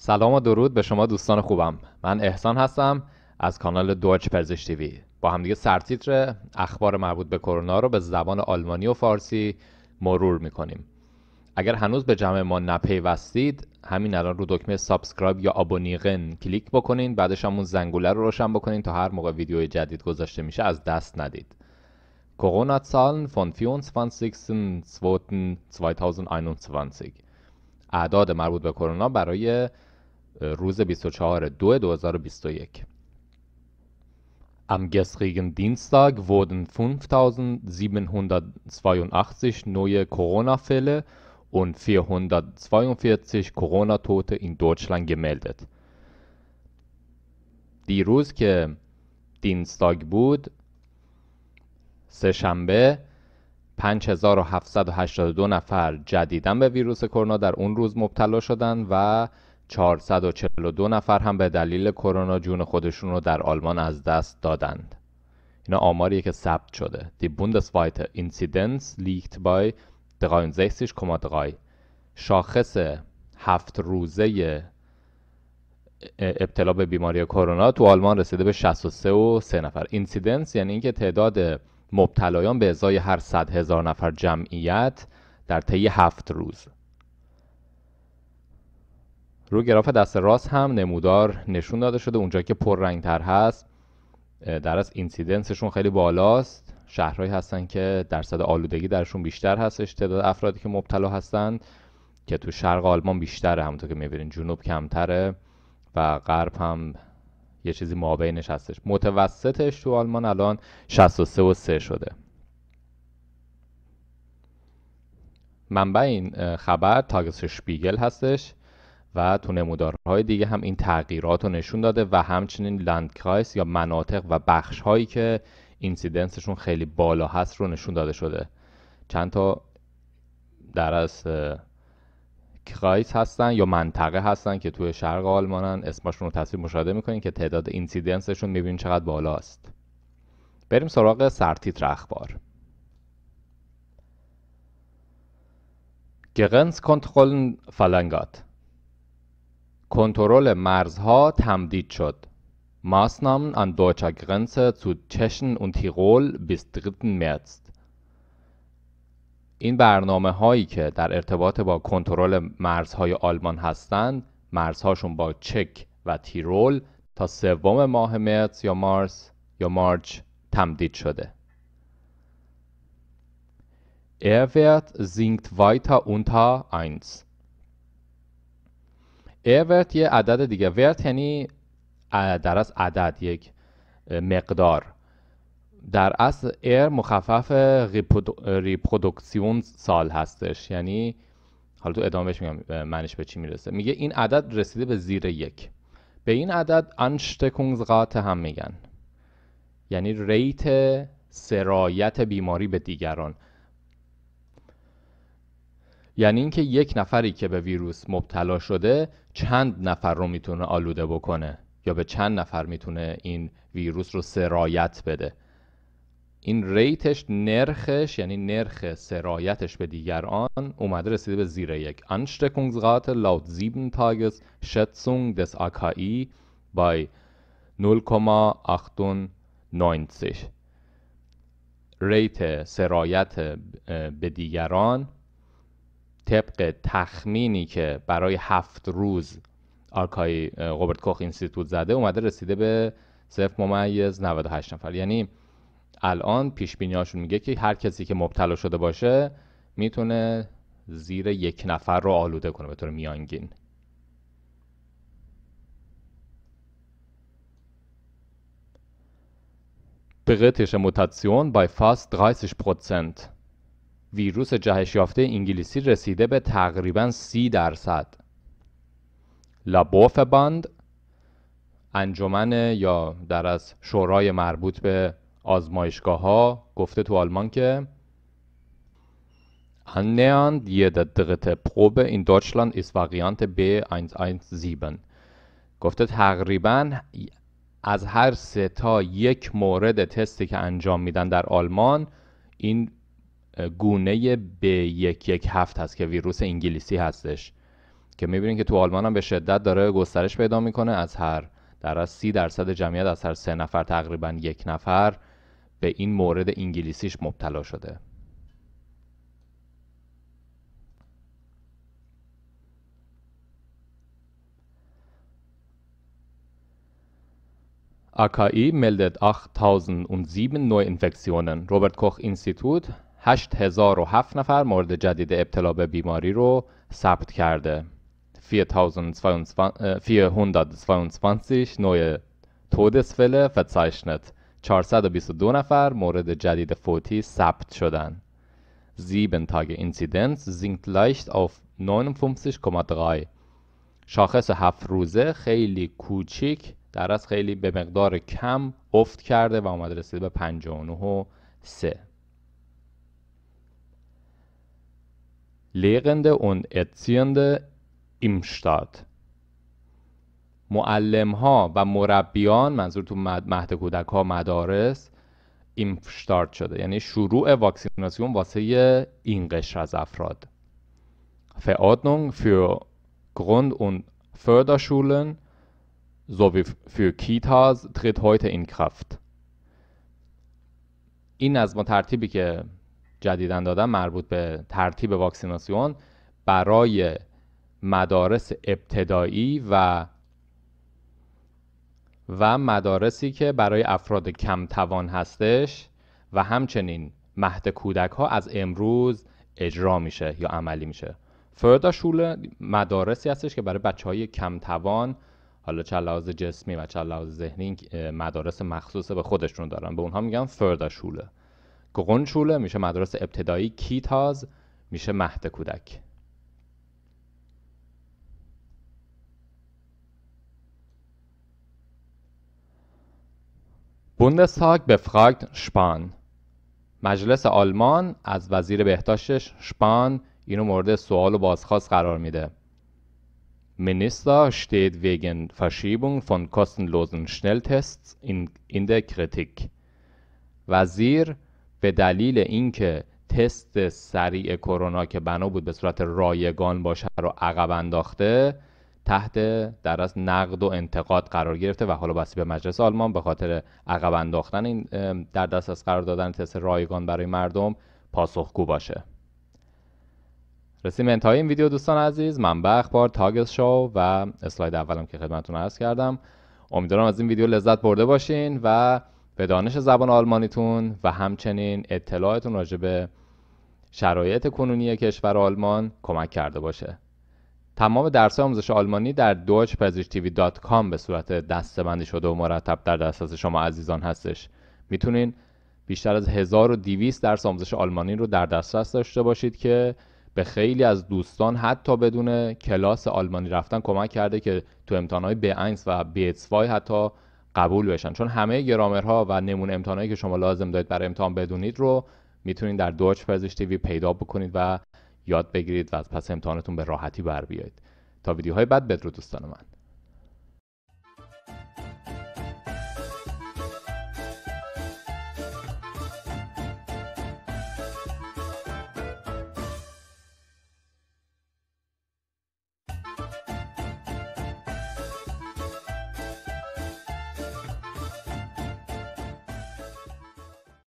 سلام و درود به شما دوستان خوبم من احسان هستم از کانال دوچ پرزش تیوی با همدیگه سرتیتر اخبار مربوط به کرونا رو به زبان آلمانی و فارسی مرور میکنیم اگر هنوز به جمع ما نپیوستید همین الان رو دکمه سابسکرایب یا آبونیغن کلیک بکنین بعدش همون زنگوله رو روشن بکنین تا هر موقع ویدیو جدید گذاشته میشه از دست ندید فان سیکسن 2021 اعداد مربوط به کرونا برای روز 24 2 2021. Am gestrigen Dienstag wurden 5782 neue Corona-Fälle und 442 Corona-Tote in Deutschland gemeldet. دیروز که Dienstag بود سهشنبه 5782 نفر جدیدن به ویروس کرونا در اون روز مبتلا شدند و 442 نفر هم به دلیل کرونا جون خودشون رو در آلمان از دست دادند. اینا آماری که ثبت شده. Die bundesweite Inzidenz liegt bei 63,3. شاخص هفت روزه ابتلا به بیماری کرونا تو آلمان رسیده به 63 نفر. اینسیدنس یعنی اینکه تعداد مبتلایان به ازای هر 100 هزار نفر جمعیت در طی هفت روز روی گراف دست راست هم نمودار نشون داده شده اونجا که پررنگتر هست در از اینسیدنسشون خیلی بالاست شهرهایی هستن که درصد آلودگی درشون بیشتر هستش تعداد افرادی که مبتلا هستند که تو شرق آلمان بیشتره همونطور که میبینین جنوب کمتره و غرب هم یه چیزی مابینش هستش متوسطش تو آلمان الان 63 و 3 شده منبع این خبر تاگس شپیگل هستش و تو نمودارهای دیگه هم این تغییرات رو نشون داده و همچنین لندکرایس یا مناطق و بخش هایی که اینسیدنسشون خیلی بالا هست رو نشون داده شده چند تا در از کرایس هستن یا منطقه هستن که توی شرق آلمانن اسمشون رو تصویر مشاهده میکنین که تعداد اینسیدنسشون میبینین چقدر بالا است بریم سراغ سرتیتر اخبار کنترل فلنگات کنترل مرزها تمدید شد. Maßnahmen an deutscher Grenze zu Tschechien und Tirol bis 3. März این برنامه هایی که در ارتباط با کنترل مرزهای آلمان هستند مرزهاشون با چک و تیرول تا سوم ماه مارس یا مارس یا مارچ تمدید شده Er wird sinkt weiter unter 1 اورت یه عدد دیگه ورت یعنی در از عدد یک مقدار در اصل ایر مخفف ریپرودکسیون سال هستش یعنی حالا تو ادامه بهش میگم منش به چی میرسه میگه این عدد رسیده به زیر یک به این عدد انشتکونزغات هم میگن یعنی ریت سرایت بیماری به دیگران یعنی اینکه یک نفری که به ویروس مبتلا شده چند نفر رو میتونه آلوده بکنه یا به چند نفر میتونه این ویروس رو سرایت بده این ریتش نرخش یعنی نرخ سرایتش به دیگران اومده رسیده به زیر یک Ansteckungsrate laut 7 Tages Schätzung des AKI بای 0,98 ریت سرایت به دیگران طبق تخمینی که برای هفت روز آرکای روبرت کوخ اینستیتوت زده اومده رسیده به صرف ممیز 98 نفر یعنی الان پیش بینیاشون میگه که هر کسی که مبتلا شده باشه میتونه زیر یک نفر رو آلوده کنه به طور میانگین britische Mutation بای فاست 30 ویروس جهش یافته انگلیسی رسیده به تقریبا 30 درصد لابوف باند انجمن یا در از شورای مربوط به آزمایشگاه ها گفته تو آلمان که annähernd jede این پروب این وقیانت بی Variante B117 گفته تقریبا از هر سه تا یک مورد تستی که انجام میدن در آلمان این گونه به یک یک هست که ویروس انگلیسی هستش که میبینید که تو آلمان هم به شدت داره گسترش پیدا میکنه از هر در از سی درصد جمعیت از هر سه نفر تقریبا یک نفر به این مورد انگلیسیش مبتلا شده AKI meldet 8007 Neuinfektionen. Robert Koch Institut 8007 نفر مورد جدید ابتلا به بیماری رو ثبت کرده. 422 neue Todesfälle verzeichnet. 422 نفر مورد جدید فوتی ثبت شدن. 7 تاگ Inzidenz sinkt leicht auf 59,3. شاخص هفت روزه خیلی کوچیک در از خیلی به مقدار کم افت کرده و آمد رسید به 59 و Lehrende und Erziehende im Staat معلم ها و مربیان منظور تو مهد کودک ها مدارس این شده یعنی شروع واکسیناسیون واسه این قشر از افراد Verordnung für و und Förderschulen sowie فیر کیتاز تریت هایت این Kraft. این از ما ترتیبی که جدیدا دادن مربوط به ترتیب واکسیناسیون برای مدارس ابتدایی و و مدارسی که برای افراد کم توان هستش و همچنین مهد کودک ها از امروز اجرا میشه یا عملی میشه فردا شوله مدارسی هستش که برای بچه های کم توان حالا چه لحاظ جسمی و چه لحاظ ذهنی مدارس مخصوص به خودشون دارن به اونها میگن فردا شوله گرونشوله میشه مدرسه ابتدایی کیتاز میشه مهد کودک بوندستاگ بفراگت شپان مجلس آلمان از وزیر بهداشتش شپان اینو مورد سوال و بازخواست قرار میده Minister steht wegen Verschiebung von kostenlosen Schnelltests in, in der Kritik. وزیر به دلیل اینکه تست سریع کرونا که بنا بود به صورت رایگان باشه رو عقب انداخته تحت در از نقد و انتقاد قرار گرفته و حالا بسی به مجلس آلمان به خاطر عقب انداختن این در از قرار دادن تست رایگان برای مردم پاسخگو باشه رسیم های این ویدیو دوستان عزیز منبع اخبار تاگز شو و اسلاید اولم که خدمتتون عرض کردم امیدوارم از این ویدیو لذت برده باشین و به دانش زبان آلمانیتون و همچنین اطلاعتون راجع به شرایط کنونی کشور آلمان کمک کرده باشه تمام درس آموزش آلمانی در deutschpazishtv.com به صورت دستبندی شده و مرتب در دسترس شما عزیزان هستش میتونین بیشتر از 1200 درس آموزش آلمانی رو در دسترس داشته باشید که به خیلی از دوستان حتی بدون کلاس آلمانی رفتن کمک کرده که تو امتحانات B1 و B2 حتی قبول بشن چون همه گرامرها و نمونه امتحانایی که شما لازم دارید برای امتحان بدونید رو میتونید در دوچ پزشک تیوی پیدا بکنید و یاد بگیرید و از پس امتحانتون به راحتی بر بیاید تا ویدیوهای بعد بدرود دوستان من